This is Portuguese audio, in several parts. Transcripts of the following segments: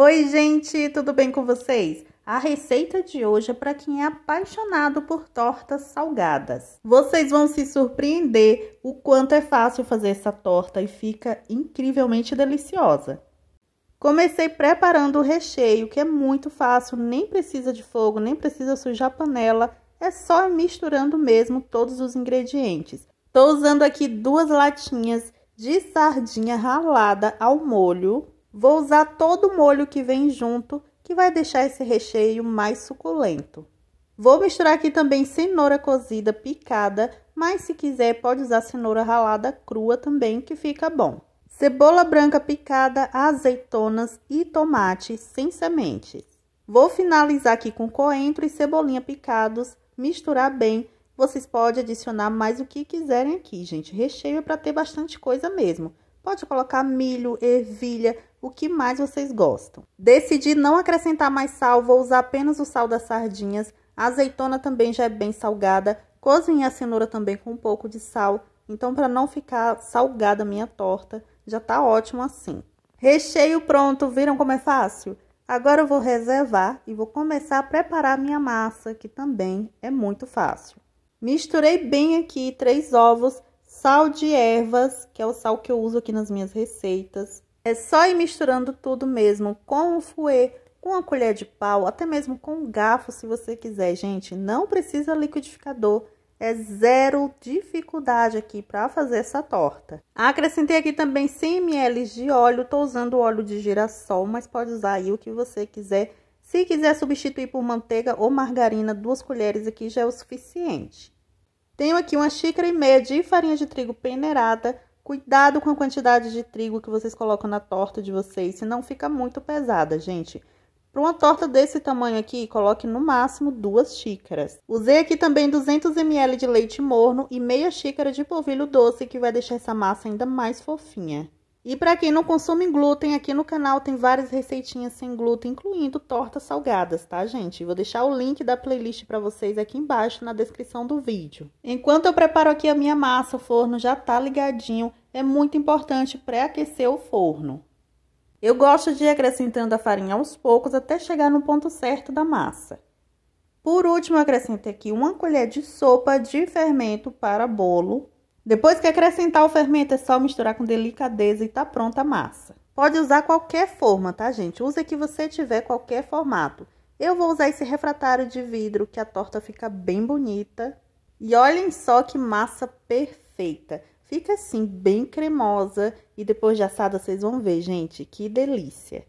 Oi, gente, tudo bem com vocês? A receita de hoje é para quem é apaixonado por tortas salgadas. Vocês vão se surpreender o quanto é fácil fazer essa torta e fica incrivelmente deliciosa. Comecei preparando o recheio, que é muito fácil, nem precisa de fogo, nem precisa sujar a panela, é só ir misturando mesmo todos os ingredientes. Estou usando aqui duas latinhas de sardinha ralada ao molho, Vou usar todo o molho que vem junto, que vai deixar esse recheio mais suculento. Vou misturar aqui também cenoura cozida picada, mas se quiser pode usar cenoura ralada crua também, que fica bom. Cebola branca picada, azeitonas e tomate sem sementes. Vou finalizar aqui com coentro e cebolinha picados, misturar bem. Vocês podem adicionar mais o que quiserem aqui, gente. Recheio é para ter bastante coisa mesmo. Pode colocar milho, ervilha, o que mais vocês gostam. Decidi não acrescentar mais sal, vou usar apenas o sal das sardinhas. A azeitona também já é bem salgada. Cozinhei a cenoura também com um pouco de sal. Então, para não ficar salgada a minha torta, já tá ótimo assim. Recheio pronto, viram como é fácil? Agora eu vou reservar e vou começar a preparar a minha massa, que também é muito fácil. Misturei bem aqui três ovos sal de ervas, que é o sal que eu uso aqui nas minhas receitas. É só ir misturando tudo mesmo com o fouet, com a colher de pau, até mesmo com o garfo, se você quiser, gente. Não precisa liquidificador. É zero dificuldade aqui para fazer essa torta. Acrescentei aqui também 100 ml de óleo. Tô usando óleo de girassol, mas pode usar aí o que você quiser. Se quiser substituir por manteiga ou margarina, duas colheres aqui já é o suficiente. Tenho aqui uma xícara e meia de farinha de trigo peneirada. Cuidado com a quantidade de trigo que vocês colocam na torta de vocês, senão fica muito pesada, gente. Para uma torta desse tamanho aqui, coloque no máximo duas xícaras. Usei aqui também 200 ml de leite morno e meia xícara de polvilho doce, que vai deixar essa massa ainda mais fofinha. E para quem não consome glúten, aqui no canal tem várias receitinhas sem glúten, incluindo tortas salgadas, tá, gente? Vou deixar o link da playlist para vocês aqui embaixo na descrição do vídeo. Enquanto eu preparo aqui a minha massa, o forno já tá ligadinho, é muito importante pré-aquecer o forno. Eu gosto de ir acrescentando a farinha aos poucos até chegar no ponto certo da massa. Por último, acrescento aqui uma colher de sopa de fermento para bolo depois que acrescentar o fermento, é só misturar com delicadeza e tá pronta a massa. Pode usar qualquer forma, tá, gente? Use que você tiver qualquer formato. Eu vou usar esse refratário de vidro, que a torta fica bem bonita. E olhem só que massa perfeita. Fica assim, bem cremosa. E depois de assada, vocês vão ver, gente, que delícia.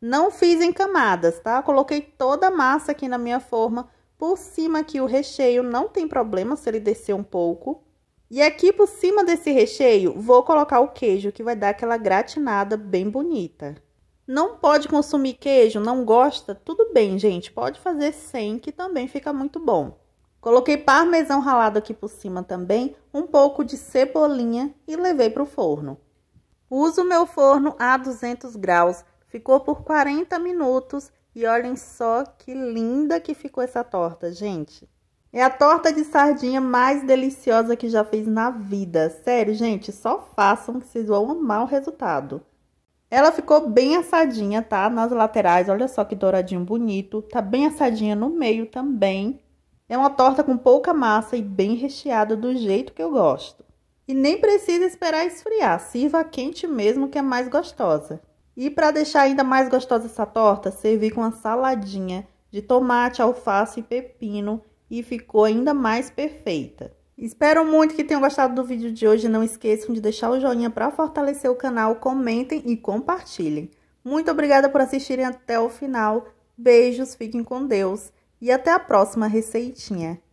Não fiz em camadas, tá? Coloquei toda a massa aqui na minha forma. Por cima aqui o recheio, não tem problema se ele descer um pouco. E aqui por cima desse recheio, vou colocar o queijo, que vai dar aquela gratinada bem bonita. Não pode consumir queijo, não gosta? Tudo bem, gente, pode fazer sem, que também fica muito bom. Coloquei parmesão ralado aqui por cima também, um pouco de cebolinha e levei para o forno. Uso meu forno a 200 graus, ficou por 40 minutos e olhem só que linda que ficou essa torta, gente. É a torta de sardinha mais deliciosa que já fiz na vida. Sério, gente, só façam que vocês vão amar o resultado. Ela ficou bem assadinha, tá? Nas laterais, olha só que douradinho bonito. Tá bem assadinha no meio também. É uma torta com pouca massa e bem recheada do jeito que eu gosto. E nem precisa esperar esfriar, sirva quente mesmo que é mais gostosa. E para deixar ainda mais gostosa essa torta, servi com uma saladinha de tomate, alface e pepino e ficou ainda mais perfeita. Espero muito que tenham gostado do vídeo de hoje. Não esqueçam de deixar o joinha para fortalecer o canal, comentem e compartilhem. Muito obrigada por assistirem até o final. Beijos, fiquem com Deus e até a próxima receitinha.